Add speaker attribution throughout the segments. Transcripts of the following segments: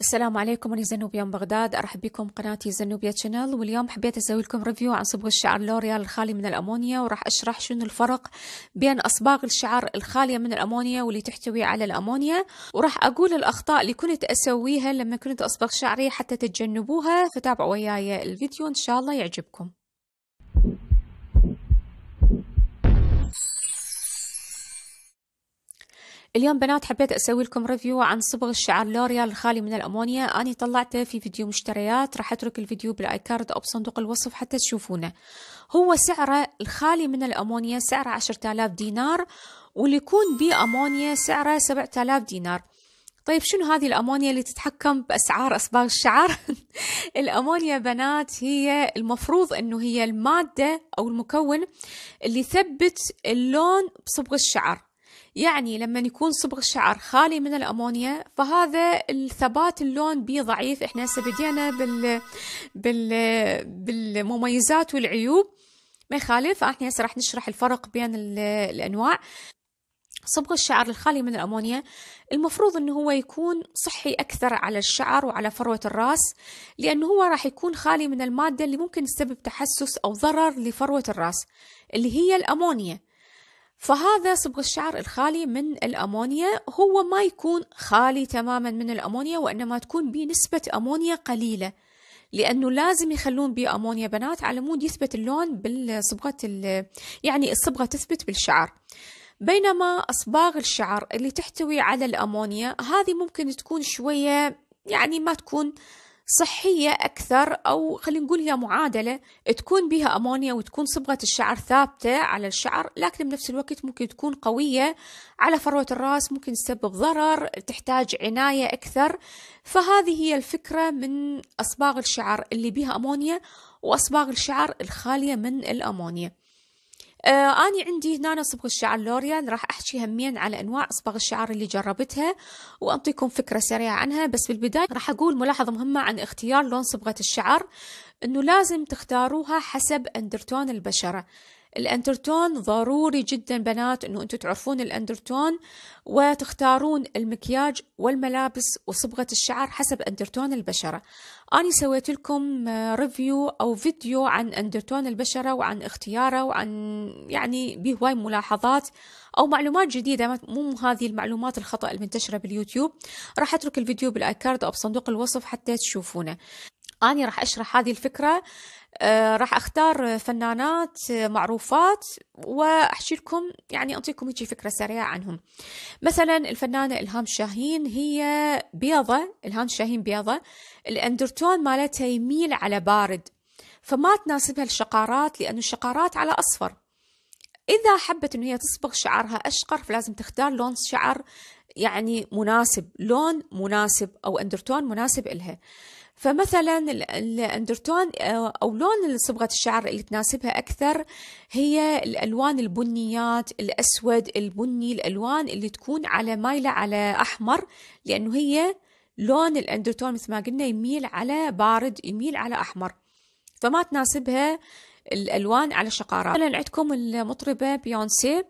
Speaker 1: السلام عليكم أنا زنوبيا من بغداد أرحب بكم قناتي زنوبيا تشانل واليوم حبيت أسوي لكم ريفيو عن صبغ الشعر لوريال الخالي من الأمونيا وراح أشرح شنو الفرق بين أصباغ الشعر الخالية من الأمونيا واللي تحتوي على الأمونيا وراح أقول الأخطاء اللي كنت أسويها لما كنت أصبغ شعري حتى تتجنبوها فتابعوا وياي الفيديو إن شاء الله يعجبكم اليوم بنات حبيت اسوي لكم ريفيو عن صبغ الشعر لوريال الخالي من الامونيا اني طلعته في فيديو مشتريات راح اترك الفيديو بالايكارد او بصندوق الوصف حتى تشوفونه هو سعره الخالي من الامونيا سعره 10000 دينار واللي يكون بيه امونيا سعره 7000 دينار طيب شنو هذه الامونيا اللي تتحكم باسعار اصباغ الشعر الامونيا بنات هي المفروض انه هي الماده او المكون اللي ثبت اللون بصبغ الشعر يعني لما يكون صبغ الشعر خالي من الأمونيا فهذا الثبات اللون بيه ضعيف احنا هسه بدينا بال... بال... بالمميزات والعيوب ما يخالف احنا هسه راح نشرح الفرق بين الأنواع صبغ الشعر الخالي من الأمونيا المفروض أنه هو يكون صحي أكثر على الشعر وعلى فروة الرأس لأنه هو راح يكون خالي من المادة اللي ممكن تسبب تحسس أو ضرر لفروة الرأس اللي هي الأمونيا فهذا صبغ الشعر الخالي من الأمونيا هو ما يكون خالي تماما من الأمونيا وإنما تكون بنسبة نسبة أمونيا قليلة لأنه لازم يخلون بيه أمونيا بنات على مود يثبت اللون بالصبغة يعني الصبغة تثبت بالشعر بينما أصباغ الشعر اللي تحتوي على الأمونيا هذه ممكن تكون شوية يعني ما تكون آه صحية أكثر أو خلينا نقول هي معادلة تكون بها أمونيا وتكون صبغة الشعر ثابتة على الشعر لكن بنفس الوقت ممكن تكون قوية على فروة الرأس ممكن تسبب ضرر تحتاج عناية أكثر فهذه هي الفكرة من أصباغ الشعر اللي بها أمونيا وأصباغ الشعر الخالية من الأمونيا آه أنا عندي هنا صبغ الشعر لوريال راح أحكي همين على أنواع صبغ الشعر اللي جربتها وانطيكم فكرة سريعة عنها بس بالبداية راح أقول ملاحظة مهمة عن اختيار لون صبغة الشعر أنه لازم تختاروها حسب أندرتون البشرة الاندرتون ضروري جدا بنات انه انتم تعرفون الاندرتون وتختارون المكياج والملابس وصبغة الشعر حسب اندرتون البشرة أنا سويت لكم ريفيو أو فيديو عن اندرتون البشرة وعن اختياره وعن يعني بهواي ملاحظات أو معلومات جديدة مو هذه المعلومات الخطأ المنتشرة باليوتيوب راح أترك الفيديو بالآيكارد أو بصندوق الوصف حتى تشوفونه أنا راح أشرح هذه الفكرة آه، راح أختار فنانات معروفات وأحشي لكم يعني أعطيكم هيجي فكرة سريعة عنهم مثلا الفنانة إلهام شاهين هي بيضة إلهام شاهين بيضة الأندرتون مالتها يميل على بارد فما تناسبها الشقارات لأنه الشقارات على أصفر إذا حبت إن هي تصبغ شعرها أشقر فلازم تختار لون شعر يعني مناسب لون مناسب أو أندرتون مناسب إلها فمثلا الاندرتون آه، او لون صبغه الشعر اللي تناسبها اكثر هي الالوان البنيات الاسود البني الالوان اللي تكون على مايله على احمر لانه هي لون الاندرتون مثل ما قلنا يميل على بارد يميل على احمر فما تناسبها الألوان على الشقارات مثلا عندكم المطربة بيونسي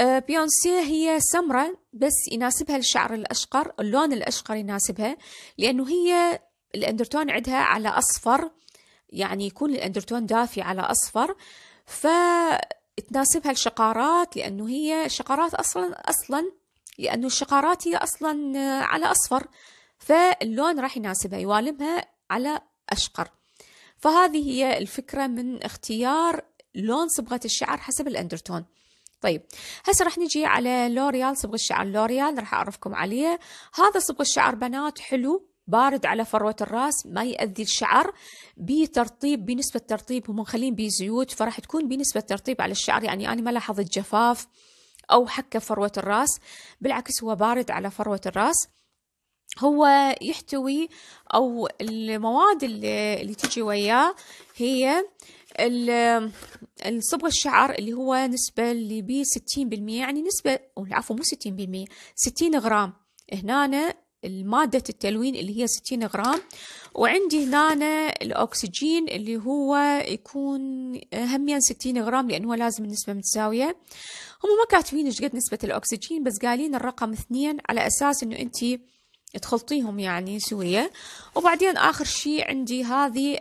Speaker 1: بيونسي آه، هي سمرة بس يناسبها الشعر الأشقر اللون الأشقر يناسبها لأنه هي الأندرتون عندها على أصفر يعني يكون الأندرتون دافي على أصفر ف تناسبها الشقارات لأنه هي شقارات أصلا أصلا لأنه الشقارات هي أصلا على أصفر فاللون راح يناسبها يوالمها على أشقر فهذه هي الفكرة من اختيار لون صبغة الشعر حسب الأندرتون طيب هسه راح نجي على لوريال صبغ الشعر لوريال راح أعرفكم عليه هذا صبغ الشعر بنات حلو بارد على فروة الراس ما يأذي الشعر بترطيب بنسبة ترطيب هم مخلين بيه زيوت فراح تكون بنسبة ترطيب على الشعر يعني أنا ما لاحظت جفاف أو حكة فروة الراس بالعكس هو بارد على فروة الراس هو يحتوي او المواد اللي, اللي تجي وياه هي الصبغ الشعر اللي هو نسبة اللي بي 60% يعني نسبة عفوا مو 60% 60 غرام هنا مادة التلوين اللي هي 60 غرام وعندي هنا الأكسجين اللي هو يكون هميا 60 غرام لأنه لازم النسبة متساوية هم ما كاتبين ايش قد نسبة الأكسجين بس قالين الرقم اثنين على أساس إنه انتي تخلطيهم يعني سوية وبعدين آخر شيء عندي هذه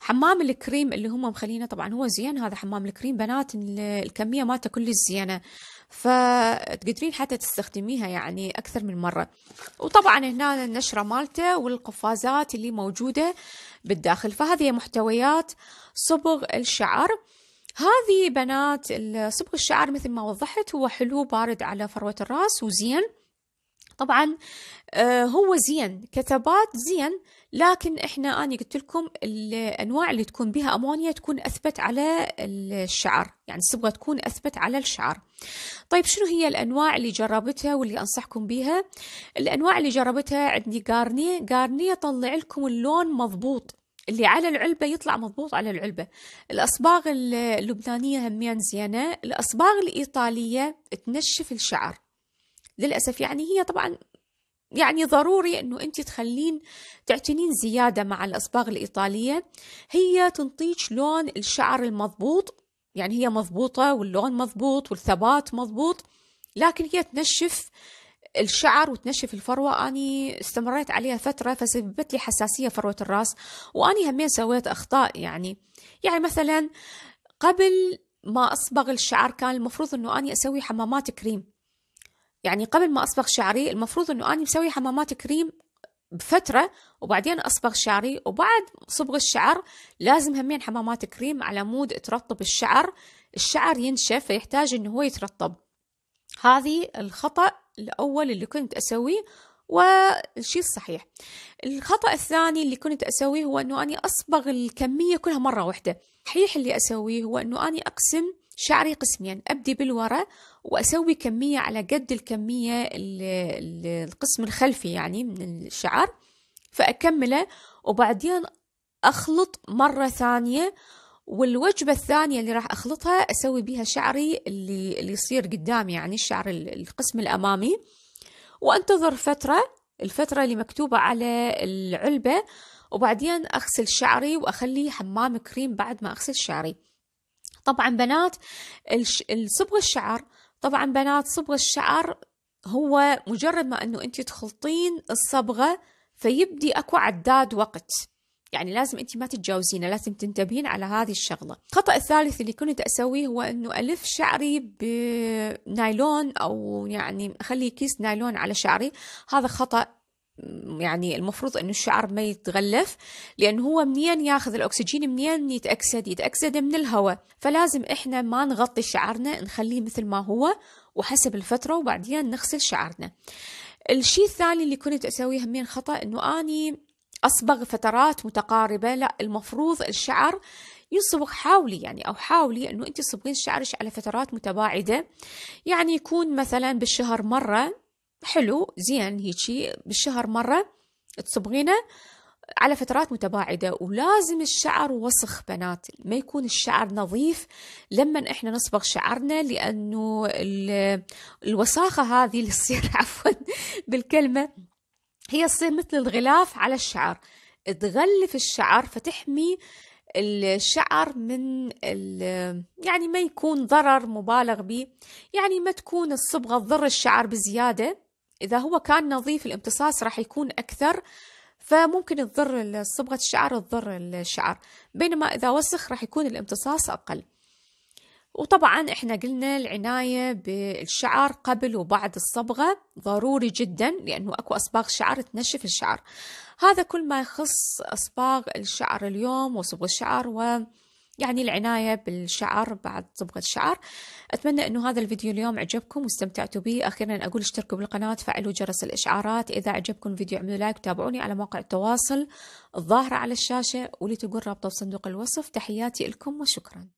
Speaker 1: حمام الكريم اللي هم مخلينه طبعا هو زين هذا حمام الكريم بنات الكمية مالته كل الزينة فتقدرين حتى تستخدميها يعني أكثر من مرة وطبعا هنا النشرة مالته والقفازات اللي موجودة بالداخل فهذه محتويات صبغ الشعر هذه بنات صبغ الشعر مثل ما وضحت هو حلو بارد على فروة الراس وزين طبعا آه، هو زين كثبات زين لكن احنا انا قلت لكم الانواع اللي تكون بها امونيا تكون اثبت على الشعر يعني تبغى تكون اثبت على الشعر طيب شنو هي الانواع اللي جربتها واللي انصحكم بها الانواع اللي جربتها عندي غارنيه غارنيه طلع لكم اللون مضبوط اللي على العلبة يطلع مضبوط على العلبة الأصباغ اللبنانية همين زينة الأصباغ الإيطالية تنشف الشعر للأسف يعني هي طبعا يعني ضروري انه انت تخلين تعتنين زياده مع الاصباغ الايطاليه هي تنطيش لون الشعر المضبوط يعني هي مضبوطه واللون مضبوط والثبات مضبوط لكن هي تنشف الشعر وتنشف الفروة أني استمريت عليها فترة فسببت لي حساسية فروة الرأس وأني همين سويت أخطاء يعني يعني مثلا قبل ما أصبغ الشعر كان المفروض أنه أني أسوي حمامات كريم يعني قبل ما أصبغ شعري المفروض أنه أنا مسوي حمامات كريم بفترة وبعدين أصبغ شعري وبعد صبغ الشعر لازم همين حمامات كريم على مود ترطب الشعر الشعر ينشف فيحتاج أنه هو يترطب هذه الخطأ الأول اللي كنت أسويه والشيء الصحيح الخطأ الثاني اللي كنت أسويه هو أنه أني أصبغ الكمية كلها مرة واحدة صحيح اللي أسويه هو أنه أني أقسم شعري قسمين أبدي بالوراء وأسوي كمية على قد الكمية القسم الخلفي يعني من الشعر فأكمله وبعدين أخلط مرة ثانية والوجبة الثانية اللي راح أخلطها أسوي بيها شعري اللي, اللي يصير قدامي يعني الشعر القسم الأمامي وأنتظر فترة الفترة اللي مكتوبة على العلبة وبعدين أغسل شعري وأخليه حمام كريم بعد ما أغسل شعري طبعا بنات صبغ الشعر طبعا بنات صبغ الشعر هو مجرد ما انه انت تخلطين الصبغه فيبدي اكو عداد وقت يعني لازم انت ما تتجاوزينه لازم تنتبهين على هذه الشغله الخطا الثالث اللي كنت اسويه هو انه الف شعري بنايلون او يعني اخلي كيس نايلون على شعري هذا خطا يعني المفروض انه الشعر ما يتغلف لانه هو منين ياخذ الاكسجين منين يتاكسد يتاكسد من الهواء فلازم احنا ما نغطي شعرنا نخليه مثل ما هو وحسب الفتره وبعدين نغسل شعرنا الشيء الثاني اللي كنت اسويه همين خطا انه اني اصبغ فترات متقاربه لا المفروض الشعر يصبغ حاولي يعني او حاولي انه انت تصبغين شعرك على فترات متباعده يعني يكون مثلا بالشهر مره حلو زين هيجي بالشهر مرة تصبغينه على فترات متباعدة ولازم الشعر وسخ بنات ما يكون الشعر نظيف لما احنا نصبغ شعرنا لأنه الوساخة هذه اللي تصير عفوا بالكلمة هي تصير مثل الغلاف على الشعر تغلف الشعر فتحمي الشعر من يعني ما يكون ضرر مبالغ به يعني ما تكون الصبغة تضر الشعر بزيادة إذا هو كان نظيف الامتصاص راح يكون أكثر فممكن تضر صبغة الشعر تضر الشعر بينما إذا وسخ راح يكون الامتصاص أقل وطبعا احنا قلنا العناية بالشعر قبل وبعد الصبغة ضروري جدا لأنه أكو أصباغ شعر تنشف الشعر هذا كل ما يخص أصباغ الشعر اليوم وصبغ الشعر و يعني العناية بالشعر بعد صبغة الشعر أتمنى أنه هذا الفيديو اليوم عجبكم واستمتعتوا به أخيرا أقول اشتركوا بالقناة فعلوا جرس الإشعارات إذا عجبكم الفيديو اعملوا لايك وتابعوني على مواقع التواصل الظاهرة على الشاشة تقول رابطة بصندوق الوصف تحياتي لكم وشكرا